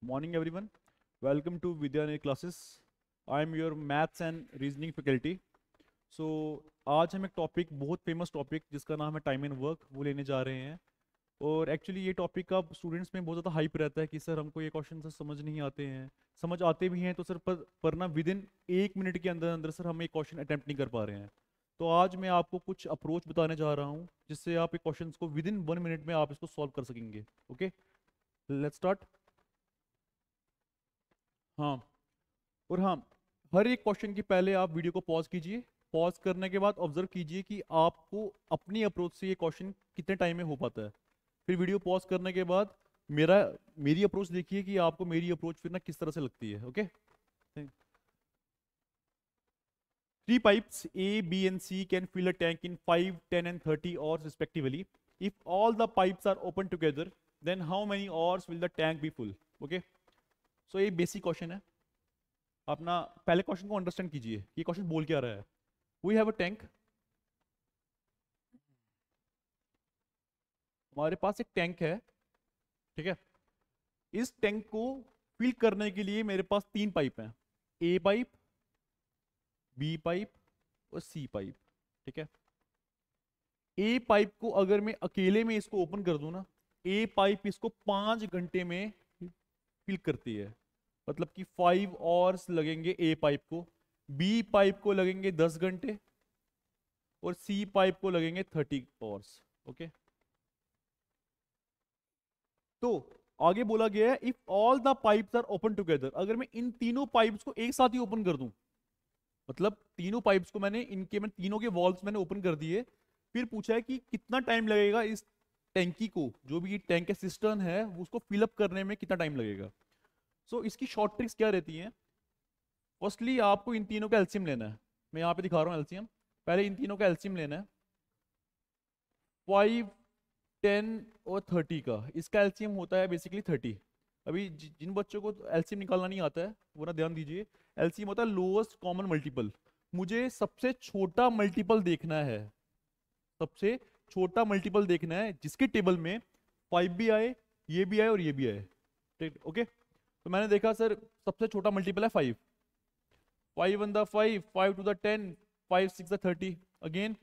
morning everyone welcome to vidyanay classes I am your maths and reasoning faculty so आज हम एक topic बहुत famous topic जिसका नाम है टाइम एंड वर्क वो लेने जा रहे हैं और एक्चुअली ये टॉपिक का स्टूडेंट्स में बहुत ज़्यादा हाइप रहता है कि सर हमको ये क्वेश्चन सर समझ नहीं आते हैं समझ आते भी हैं तो सर पर पढ़ना विद इन एक मिनट के अंदर अंदर सर हम ये क्वेश्चन अटैम्प्ट नहीं कर पा रहे हैं तो आज मैं आपको कुछ अप्रोच बताने जा रहा हूँ जिससे आप ये क्वेश्चन को विद इन वन मिनट में आप इसको सॉल्व कर सकेंगे ओके लेट स्टार्ट हाँ और हाँ हर एक क्वेश्चन के पहले आप वीडियो को पॉज कीजिए पॉज करने के बाद ऑब्जर्व कीजिए कि आपको अपनी अप्रोच से ये क्वेश्चन कितने टाइम में हो पाता है फिर वीडियो पॉज करने के बाद मेरा मेरी अप्रोच देखिए कि आपको मेरी अप्रोच फिर ना किस तरह से लगती है okay three A B B, C can can fill a tank in 5, 10, and 30 hours respectively. If all the pipes are open together, then how many hours will the tank be Okay. So so, ये basic question है अपना पहले question को understand कीजिए ये question बोल क्या रहा है वी हैव अ टैंक हमारे पास एक टैंक है ठीक है इस टैंक को फिल करने के लिए मेरे पास तीन पाइप हैं ए पाइप बी पाइप और सी पाइप ठीक है ए पाइप को अगर मैं अकेले में इसको ओपन कर दूं ना ए पाइप इसको पांच घंटे में फिल करती है मतलब कि फाइव आवर्स लगेंगे ए पाइप को बी पाइप को लगेंगे दस घंटे और सी पाइप को लगेंगे थर्टी आवर्स ओके तो आगे बोला गया है if all the pipes are open together अगर मैं इन तीनों पाइप्स को एक साथ ही ओपन कर दूं मतलब तीनों पाइप्स को मैंने इनके मैं तीनों के वॉल्व मैंने ओपन कर दिए फिर पूछा है कि कितना टाइम लगेगा इस टैंकी को जो भी टैंक सिस्टम है उसको फिलअप करने में कितना टाइम लगेगा सो so, इसकी शॉर्ट ट्रिक्स क्या रहती है फर्स्टली आपको इन तीनों का एल्सियम लेना है मैं यहाँ पे दिखा रहा हूँ एल्सियम पहले इन तीनों का एल्सियम लेना है फाइव टेन और थर्टी का इसका एल्सियम होता है बेसिकली थर्टी अभी जिन बच्चों को एल्सियम निकालना नहीं आता है वो ना ध्यान दीजिए एल्सियम होता है लोएस्ट कॉमन मल्टीपल मुझे सबसे छोटा मल्टीपल देखना है सबसे छोटा मल्टीपल देखना है जिसके टेबल में फाइव भी आए ये भी आए और ये भी आए ठीक ओके तो मैंने देखा सर सबसे छोटा मल्टीपल है five five one the five five two the ten five six the thirty again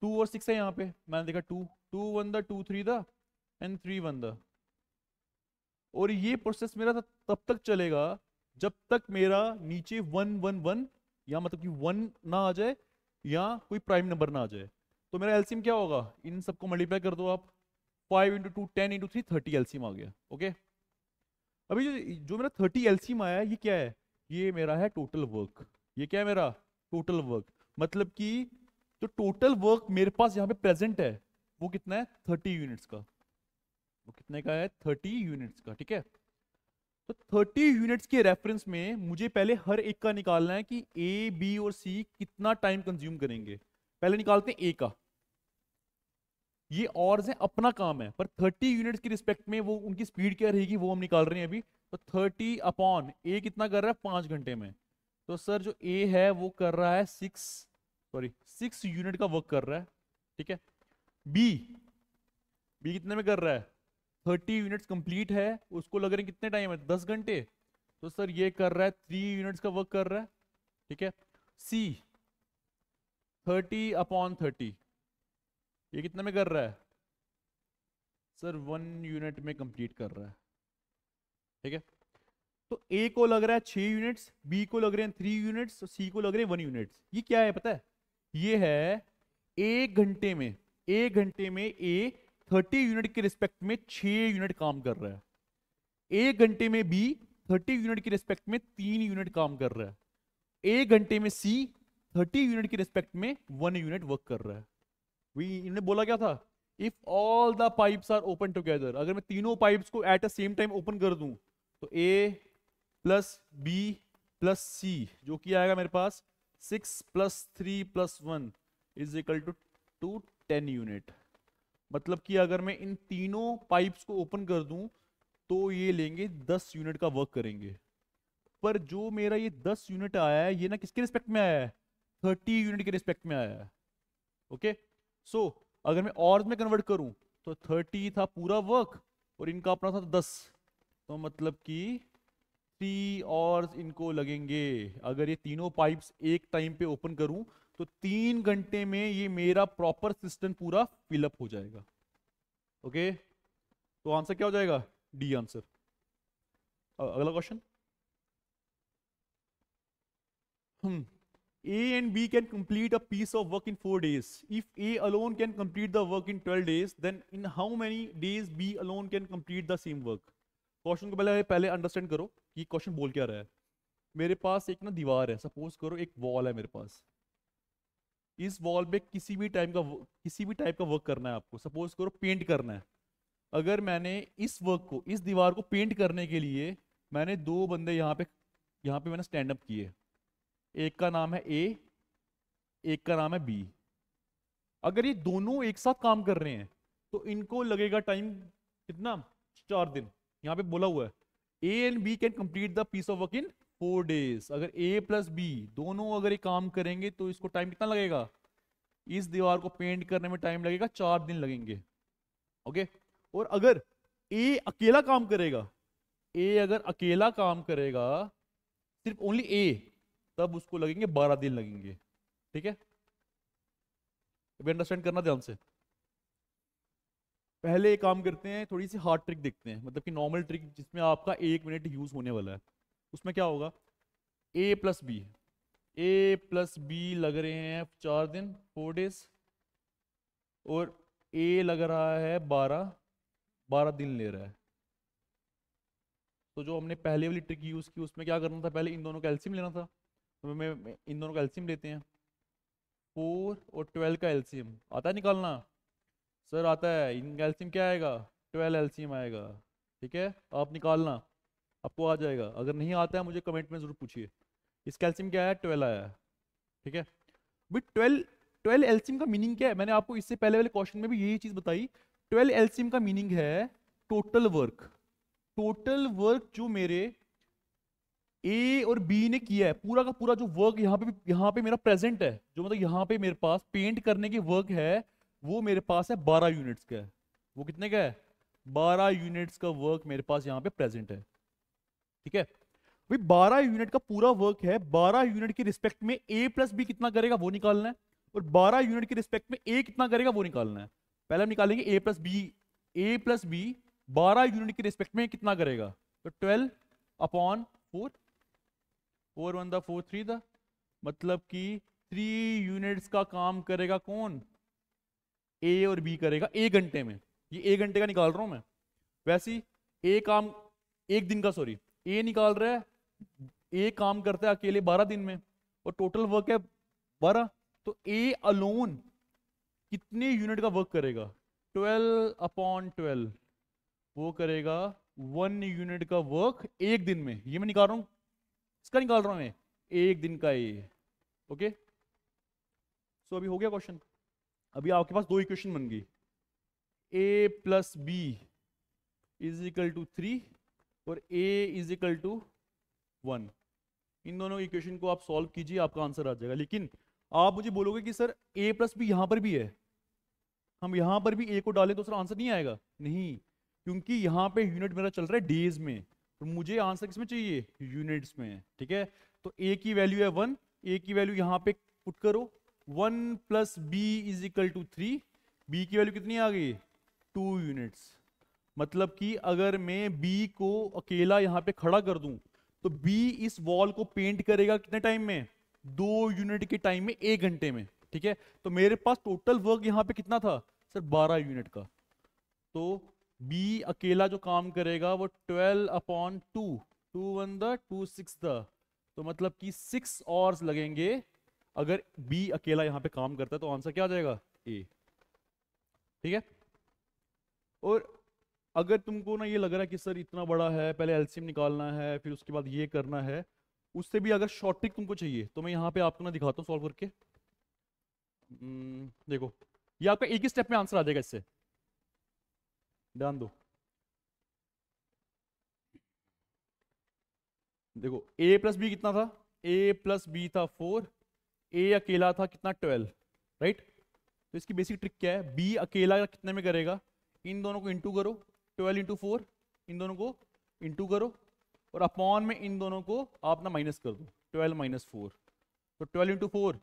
two और सिक्स है यहाँ पे मैंने देखा two two one the two three the and three one the और ये प्रोसेस मेरा तब तक चलेगा जब तक मेरा नीचे वन वन वन या मतलब कि वन ना आ जाए या कोई प्राइम नंबर ना आ जाए तो मेरा एलसीएम क्या होगा इन सबको मल्टीप्लाई कर दो आप five into two ten into three thirty LCM आ गया ओके okay? अभी जो जो मेरा थर्टी एलसीएम आया ये क्या है ये मेरा है टोटल वर्क ये क्या है मेरा टोटल वर्क मतलब कि जो टोटल वर्क मेरे पास यहाँ पे प्रेजेंट है वो कितना है थर्टी यूनिट्स का वो कितने का है थर्टी यूनिट्स का ठीक है तो थर्टी यूनिट्स के रेफरेंस में मुझे पहले हर एक का निकालना है कि ए बी और सी कितना टाइम कंज्यूम करेंगे पहले निकालते हैं ए का ये और हैं अपना काम है पर 30 यूनिट्स की रिस्पेक्ट में वो उनकी स्पीड क्या रहेगी वो हम निकाल रहे हैं अभी तो 30 अपॉन ए कितना कर रहा है पांच घंटे में तो सर जो ए है वो कर रहा है सिक्स सॉरी सिक्स यूनिट का वर्क कर रहा है ठीक है बी बी कितने में कर रहा है थर्टी यूनिट कंप्लीट है उसको लग रहे हैं कितने टाइम है दस घंटे तो सर ये कर रहा है थ्री यूनिट्स का वर्क कर रहा है ठीक है सी थर्टी अपॉन थर्टी ये कितने में कर रहा है सर वन यूनिट में कंप्लीट कर रहा है ठीक है तो ए को लग रहा है छ यूनिट्स बी को लग रहे हैं थ्री यूनिट्स और सी को लग रहे हैं वन यूनिट्स ये क्या है पता है ये है एक घंटे में एक घंटे में ए थर्टी यूनिट के रिस्पेक्ट में छ यूनिट काम कर रहा है एक घंटे में बी थर्टी यूनिट के रिस्पेक्ट में तीन यूनिट काम कर रहा है एक घंटे में सी थर्टी यूनिट के रिस्पेक्ट में वन यूनिट वर्क कर रहा है वी इन्हें बोला क्या था if all the pipes are open together अगर मैं तीनों पाइप्स को at a same time open कर दूं तो A plus B plus C जो कि आएगा मेरे पास six plus three plus one is equal to to ten unit मतलब कि अगर मैं इन तीनों पाइप्स को ओपन कर दूं तो ये लेंगे दस यूनिट का वर्क करेंगे पर जो मेरा ये दस यूनिट आया है ये ना किसके रिस्पेक्ट में आया है थर्टी यूनिट के रिस्पेक्ट में आया है ओके okay? सो so, अगर मैं और में कन्वर्ट करूं तो थर्टी था पूरा वर्क और इनका अपना था दस तो मतलब कि थ्री और इनको लगेंगे अगर ये तीनों पाइप्स एक टाइम पे ओपन करूं तो तीन घंटे में ये मेरा प्रॉपर सिस्टम पूरा फिलअप हो जाएगा ओके तो आंसर क्या हो जाएगा डी आंसर अगला question hmm hmm. A and B can complete a piece of work in four days. If A alone can complete the work in 12 days, then in how many days B alone can complete the same work? Question को पहले पहले understand करो कि question बोल क्या रहा है मेरे पास एक ना दीवार है सपोज करो एक वॉल है मेरे पास इस वॉल पे किसी भी टाइप का किसी भी टाइप का वर्क करना है आपको सपोज करो पेंट करना है अगर मैंने इस वर्क को इस दीवार को पेंट करने के लिए मैंने दो बंदे यहाँ पे यहाँ पे मैंने स्टैंड अप किए एक का नाम है ए एक का नाम है बी अगर ये दोनों एक साथ काम कर रहे हैं तो इनको लगेगा टाइम कितना चार दिन यहां पे बोला हुआ है A and B can complete the piece of work in four days अगर ए प्लस बी दोनों अगर ये काम करेंगे तो इसको टाइम कितना लगेगा इस दीवार को पेंट करने में टाइम लगेगा चार दिन लगेंगे ओके और अगर ए अकेला काम करेगा ए अगर अकेला काम करेगा सिर्फ ओनली ए तब उसको लगेंगे बारह दिन लगेंगे ठीक है अभी अंडरस्टैंड करना ध्यान से पहले एक काम करते हैं थोड़ी सी हार्ड ट्रिक देखते हैं मतलब कि नॉर्मल ट्रिक जिसमें आपका एक मिनट यूज होने वाला है उसमें क्या होगा A plus B A plus B लग रहे हैं चार दिन फोर डेज और ए लग रहा है बारह बारह दिन ले रहा है तो जो हमने पहले वाली ट्रिक यूज की उसमें क्या करना था पहले इन दोनों का एल्सियम लेना था तो मैं इन दोनों का एल्सीम लेते हैं फोर और ट्वेल्व का एल्सियम आता है निकालना सर आता है इनका एल्सीम क्या आएगा ट्वेल्व एल्सियम आएगा ठीक है आप निकालना आपको आ जाएगा अगर नहीं आता है मुझे कमेंट में ज़रूर पूछिए इस एल्सियम क्या है ट्वेल्व आया है ठीक है बट ट्वेल्व ट्वेल्व एल्सियम का मीनिंग क्या है मैंने आपको इससे पहले वाले क्वेश्चन में भी यही चीज़ बताई ट्वेल्व एल्सियम का मीनिंग है टोटल वर्क टोटल वर्क जो मेरे ए और बी ने किया है पूरा का पूरा जो वर्क यहाँ पे यहाँ पे मेरा प्रेजेंट है जो मतलब यहाँ पे मेरे पास पेंट करने की वर्क है वो मेरे पास है बारह यूनिट्स का वो कितने का है बारह यूनिट्स का वर्क मेरे पास यहाँ पे प्रेजेंट है ठीक है भाई बारह यूनिट का पूरा वर्क है बारह यूनिट के रिस्पेक्ट में ए प्लस बी कितना करेगा वो निकालना है और बारह यूनिट के रिस्पेक्ट में ए कितना करेगा वो निकालना है पहले हम निकालेंगे A plus B A plus B बारह यूनिट के रिस्पेक्ट में कितना करेगा तो twelve upon four four one the four three the मतलब कि थ्री यूनिट्स का काम करेगा कौन ए और बी करेगा एक घंटे में ये एक घंटे का निकाल रहा हूं मैं वैसे ए काम एक दिन का सॉरी ए निकाल रहा है ए काम करता है अकेले बारह दिन में और टोटल वर्क है बारह तो ए अलोन कितने यूनिट का वर्क करेगा ट्वेल्व अपॉन ट्वेल्व वो करेगा वन यूनिट का वर्क एक दिन में ये मैं निकाल रहा हूं इसका निकाल रहा हूं मैं एक दिन का ये ओके सो अभी हो गया क्वेश्चन अभी आपके पास दो इक्वेशन बन गई A plus B is equal to three और A is equal to one इन दोनों इक्वेशन को आप सॉल्व कीजिए आपका आंसर आ जाएगा लेकिन आप मुझे बोलोगे कि सर ए प्लस बी यहाँ पर भी है हम यहां पर भी ए को डालें तो सर आंसर नहीं आएगा नहीं क्योंकि यहां पे यूनिट मेरा चल रहा है डेज में तो मुझे आंसर किसमें चाहिए यूनिट्स में ठीक है तो ए की वैल्यू है वन ए की वैल्यू यहाँ पे पुट करो one plus B is equal to three B की वैल्यू कितनी आ गई टू यूनिट्स मतलब कि अगर मैं बी को अकेला यहाँ पे खड़ा कर दूं तो बी इस वॉल को पेंट करेगा कितने टाइम में दो यूनिट के टाइम में एक घंटे में ठीक है तो मेरे पास टोटल वर्क यहाँ पे कितना था सर बारह यूनिट का तो बी अकेला जो काम करेगा वो twelve upon two two one the two six the तो मतलब कि सिक्स और लगेंगे अगर बी अकेला यहाँ पे काम करता है तो आंसर क्या आ जाएगा ए ठीक है और अगर तुमको ना ये लग रहा है कि सर इतना बड़ा है पहले एलसीएम निकालना है फिर उसके बाद ये करना है उससे भी अगर शॉर्ट ट्रिक तुमको चाहिए तो मैं यहाँ पे आपको ना दिखाता हूँ सॉल्व करके hmm, देखो ये आपका एक ही स्टेप में आंसर आ जाएगा इससे ध्यान दो देखो ए प्लस बी कितना था ए प्लस बी था फोर ए अकेला था कितना ट्वेल्व राइट तो इसकी बेसिक ट्रिक क्या है बी अकेला कितने में करेगा इन दोनों को इंटू करो ट्वेल्व इंटू फोर इन दोनों को इंटू करो और अपॉन में इन दोनों को आप ना माइनस कर दो ट्वेल्व माइनस फोर तो twelve into four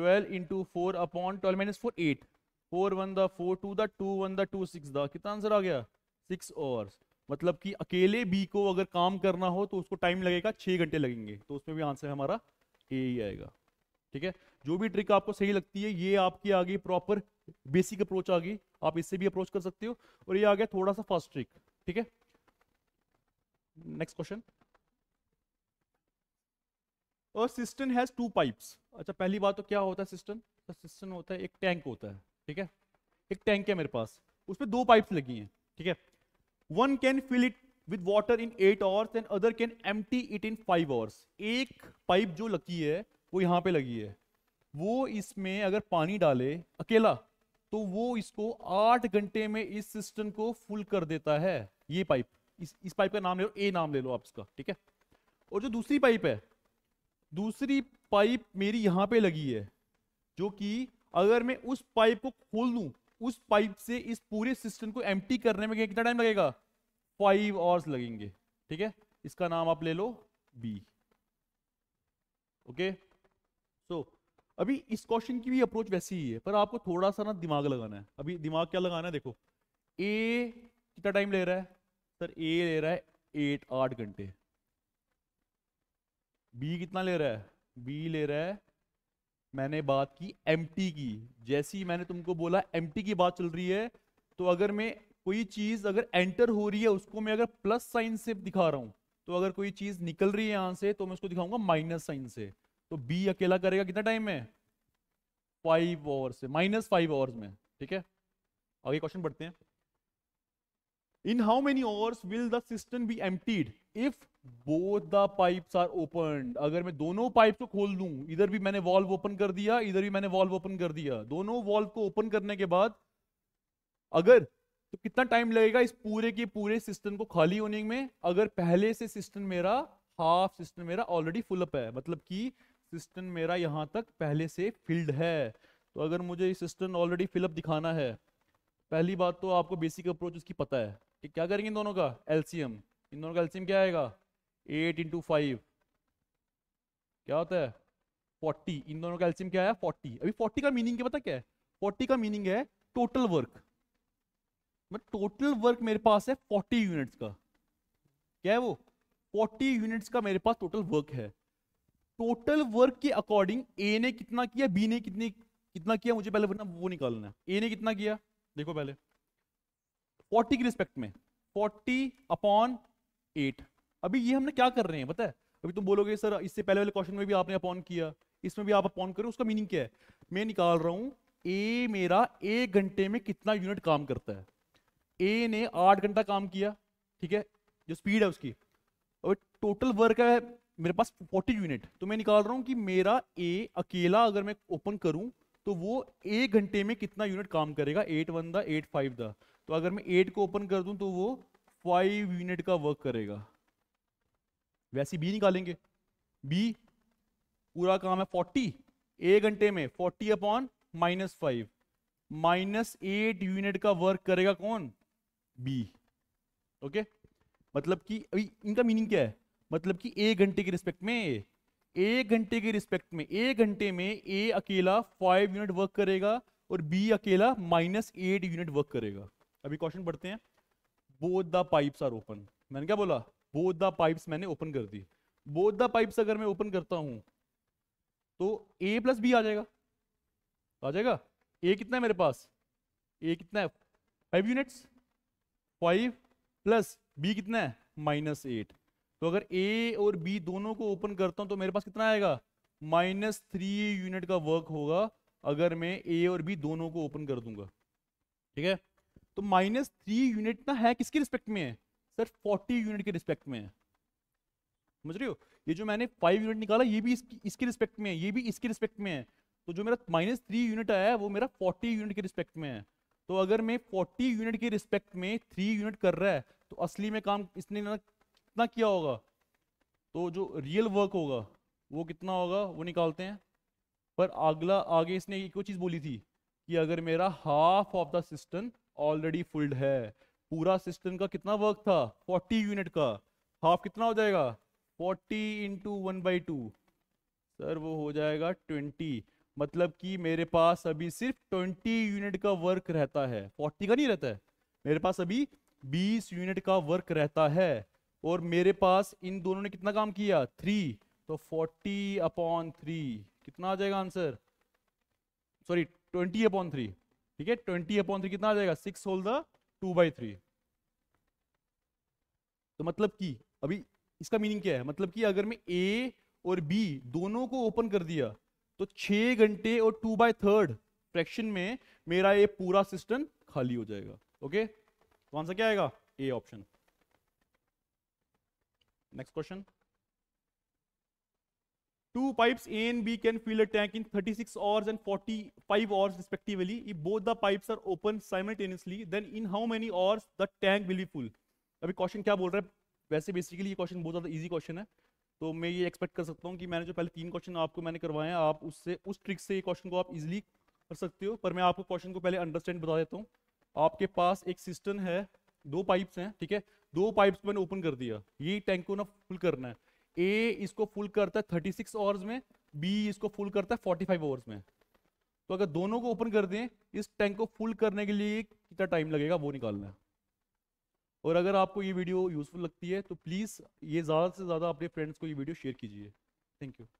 twelve into four upon twelve minus four eight four one the four two the two one the two six the कितना आंसर आ गया सिक्स ओवर्स मतलब कि अकेले बी को अगर काम करना हो तो उसको टाइम लगेगा छः घंटे लगेंगे तो उसमें भी आंसर हमारा ए ही आएगा ठीक है जो भी ट्रिक आपको सही लगती है ये आपकी आ गई प्रॉपर बेसिक अप्रोच आ गई आप इससे भी अप्रोच कर सकते हो और ये आ गया थोड़ा सा फास्ट ट्रिक ठीक है नेक्स्ट क्वेश्चन और सिस्टम हैज टू पाइप्स अच्छा पहली बात तो क्या होता है सिस्टम सिस्टम होता है एक टैंक होता है ठीक है एक टैंक है मेरे पास उसमें दो पाइप्स लगी हैं ठीक है one can fill it with water in eight hours and other can empty in five hours एक पाइप जो लगी है वो यहाँ पे लगी है वो इसमें अगर पानी डाले अकेला तो वो इसको आठ घंटे में इस सिस्टम को फुल कर देता है ये पाइप इस इस पाइप का नाम ले लो ए नाम ले लो आप इसका ठीक है और जो दूसरी पाइप है दूसरी पाइप मेरी यहाँ पे लगी है जो कि अगर मैं उस पाइप को खोल दू उस पाइप से इस पूरे सिस्टम को एम करने में कितना टाइम लगेगा फाइव आवर्स लगेंगे ठीक है इसका नाम आप ले लो बी ओके सो अभी इस क्वेश्चन की भी अप्रोच वैसी ही है पर आपको थोड़ा सा ना दिमाग लगाना है अभी दिमाग क्या लगाना है देखो ए कितना टाइम ले रहा है सर ए ले रहा है एट आठ घंटे बी कितना ले रहा है बी ले रहा है मैंने बात की एम की जैसी मैंने तुमको बोला एम की बात चल रही है तो अगर मैं कोई चीज अगर एंटर हो रही है उसको मैं अगर प्लस साइन से दिखा रहा हूं तो अगर कोई चीज निकल रही है यहां से तो मैं उसको दिखाऊंगा माइनस साइन से तो बी अकेला करेगा कितना टाइम है फाइव आवर्स से माइनस फाइव आवर्स में ठीक है आगे क्वेश्चन बढ़ते हैं in how many hours will the system be emptied if both the pipes are open अगर मैं दोनों पाइप को खोल दू इधर भी मैंने वॉल्व ओपन कर दिया इधर भी मैंने वॉल्व ओपन कर दिया दोनों वॉल्व को ओपन करने के बाद अगर तो कितना टाइम लगेगा इस पूरे के पूरे सिस्टम को खाली होने में अगर पहले से सिस्टम मेरा हाफ सिस्टम मेरा ऑलरेडी फुल अप है मतलब कि सिस्टम मेरा यहाँ तक पहले से फिल्ड है तो अगर मुझे सिस्टम ऑलरेडी फिलअप दिखाना है पहली बात तो आपको बेसिक अप्रोच उसकी पता है कि क्या करेंगे दोनों का एल्सियम इन दोनों का एल्सियम क्या आएगा एट इंटू फाइव क्या होता है फोर्टी इन दोनों का एल्सियम क्या आया फोर्टी अभी फोर्टी का मीनिंग क्या पता क्या है फोर्टी का मीनिंग है टोटल वर्क मतलब टोटल वर्क मेरे पास है फोर्टी यूनिट्स का क्या है वो फोर्टी यूनिट्स का मेरे पास टोटल वर्क है टोटल वर्क के अकॉर्डिंग ए ने कितना किया बी ने कितनी कितना किया मुझे पहले ना वो निकालना है ए ने कितना किया देखो पहले फोर्टी के रिस्पेक्ट में फोर्टी अपॉन एट अभी ये हमने क्या कर रहे हैं बताए अभी तुम बोलोगे सर इससे पहले वाले क्वेश्चन में भी आपने अपॉन किया इसमें भी आप अपॉन करो उसका मीनिंग क्या है मैं निकाल रहा हूँ ए मेरा एक घंटे में कितना यूनिट काम करता है ए ने आठ घंटा काम किया ठीक है जो स्पीड है उसकी और टोटल वर्क है मेरे पास फोर्टी यूनिट तो मैं निकाल रहा हूँ कि मेरा ए अकेला अगर मैं ओपन करूँ तो वो एक घंटे में कितना यूनिट काम करेगा eight one the eight five the तो अगर मैं एट को ओपन कर दूँ तो वो फाइव यूनिट का वर्क करेगा वैसी बी निकालेंगे बी पूरा काम है फोर्टी ए घंटे में forty upon minus five minus eight unit का वर्क करेगा कौन बी ओके okay? मतलब कि अभी इनका मीनिंग क्या है मतलब कि एक घंटे के रिस्पेक्ट में एक घंटे के रिस्पेक्ट में एक घंटे में ए अकेला फाइव यूनिट वर्क करेगा और बी अकेला माइनस एट यूनिट वर्क करेगा अभी क्वेश्चन पढ़ते हैं both the pipes are open मैंने क्या बोला बोथ द पाइप्स मैंने ओपन कर दी बोथ द पाइप्स अगर मैं ओपन करता हूं तो ए प्लस बी आ जाएगा आ जाएगा ए कितना है मेरे पास ए कितना है five units five plus B कितना है माइनस एट तो अगर ए और बी दोनों को ओपन करता हूं तो मेरे पास कितना आएगा माइनस थ्री यूनिट का वर्क होगा अगर मैं ए और बी दोनों को ओपन कर दूंगा ठीक है तो माइनस थ्री यूनिट ना है किसके रिस्पेक्ट में है सर फोर्टी यूनिट के रिस्पेक्ट में है समझ रहे हो ये जो मैंने फाइव यूनिट निकाला ये भी इसकी इसके रिस्पेक्ट में है ये भी इसके रिस्पेक्ट में है तो जो मेरा माइनस थ्री यूनिट आया है वो मेरा फोर्टी यूनिट के रिस्पेक्ट में है तो अगर मैं फोर्टी यूनिट के रिस्पेक्ट में थ्री यूनिट कर रहा है तो असली में काम इसने कितना किया होगा तो जो रियल वर्क होगा वो कितना होगा वो निकालते हैं पर अगला आगे इसने एक चीज़ बोली थी कि अगर मेरा half of the system already fulled है पूरा सिस्टम का कितना वर्क था 40 यूनिट का हाफ कितना हो जाएगा 40 into one by two sir वो हो जाएगा 20 मतलब कि मेरे पास अभी सिर्फ 20 यूनिट का वर्क रहता है 40 का नहीं रहता है मेरे पास अभी 20 यूनिट का वर्क रहता है और मेरे पास इन दोनों ने कितना काम किया थ्री तो फोर्टी अपॉन थ्री कितना आ जाएगा answer sorry twenty upon three ठीक है ट्वेंटी अपॉन थ्री कितना आ जाएगा six whole the two by three तो मतलब कि अभी इसका मीनिंग क्या है मतलब कि अगर मैं ए और बी दोनों को ओपन कर दिया तो छह घंटे और टू बाई थर्ड फ्रैक्शन में मेरा ये पूरा सिस्टम खाली हो जाएगा ओके तो आंसर क्या आएगा A option next question Two pipes A and B can fill a tank in 36 hours and 45 hours respectively. If both the pipes are open simultaneously, then in how many hours the tank will be full? abhi question kya bol raha hai वैसे basically ये question बहुत ज़्यादा easy question है तो मैं ये expect कर सकता हूँ कि मैंने जो पहले तीन क्वेश्चन आपको मैंने करवाए हैं आप उससे उस ट्रिक से ये क्वेश्चन को आप इजीली कर सकते हो पर मैं आपको क्वेश्चन को पहले अंडरस्टैंड बता देता हूँ आपके पास एक सिस्टम है दो पाइप्स हैं ठीक है दो पाइप्स मैंने ओपन कर दिया ये टैंक को ना फुल करना है ए इसको फुल करता है थर्टी सिक्स आवर्स में बी इसको फुल करता है फोर्टी फाइव आवर्स में तो अगर दोनों को ओपन कर दें इस टैंक को फुल करने के लिए कितना टाइम लगेगा वो निकालना और अगर आपको ये वीडियो यूज़फुल लगती है तो प्लीज़ ये ज़्यादा से ज़्यादा अपने फ्रेंड्स को ये वीडियो शेयर कीजिए थैंक यू